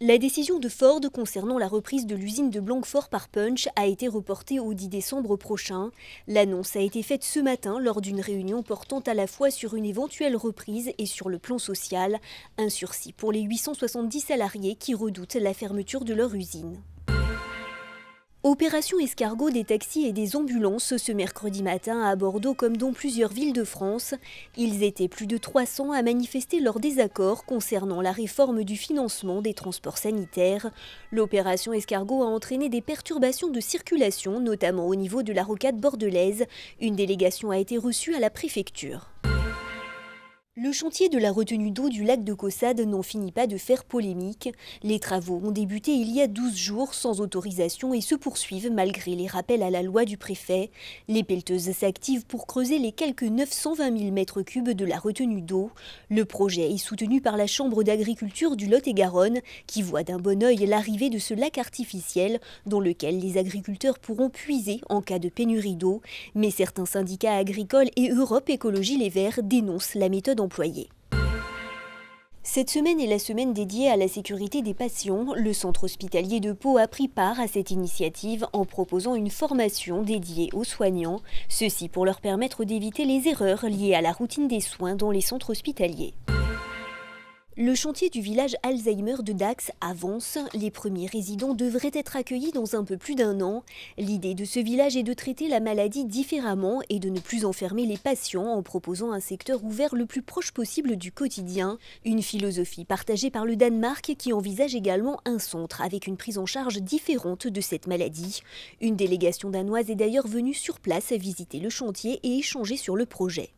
La décision de Ford concernant la reprise de l'usine de Blanquefort par Punch a été reportée au 10 décembre prochain. L'annonce a été faite ce matin lors d'une réunion portant à la fois sur une éventuelle reprise et sur le plan social, un sursis pour les 870 salariés qui redoutent la fermeture de leur usine. Opération escargot des taxis et des ambulances ce mercredi matin à Bordeaux comme dans plusieurs villes de France. Ils étaient plus de 300 à manifester leur désaccord concernant la réforme du financement des transports sanitaires. L'opération escargot a entraîné des perturbations de circulation, notamment au niveau de la rocade bordelaise. Une délégation a été reçue à la préfecture. Le chantier de la retenue d'eau du lac de Caussade n'en finit pas de faire polémique. Les travaux ont débuté il y a 12 jours sans autorisation et se poursuivent malgré les rappels à la loi du préfet. Les pelleteuses s'activent pour creuser les quelques 920 000 mètres cubes de la retenue d'eau. Le projet est soutenu par la Chambre d'agriculture du Lot-et-Garonne qui voit d'un bon oeil l'arrivée de ce lac artificiel dans lequel les agriculteurs pourront puiser en cas de pénurie d'eau. Mais certains syndicats agricoles et Europe Écologie Les Verts dénoncent la méthode en cette semaine est la semaine dédiée à la sécurité des patients. Le centre hospitalier de Pau a pris part à cette initiative en proposant une formation dédiée aux soignants, ceci pour leur permettre d'éviter les erreurs liées à la routine des soins dans les centres hospitaliers. Le chantier du village Alzheimer de Dax avance. Les premiers résidents devraient être accueillis dans un peu plus d'un an. L'idée de ce village est de traiter la maladie différemment et de ne plus enfermer les patients en proposant un secteur ouvert le plus proche possible du quotidien. Une philosophie partagée par le Danemark qui envisage également un centre avec une prise en charge différente de cette maladie. Une délégation danoise est d'ailleurs venue sur place visiter le chantier et échanger sur le projet.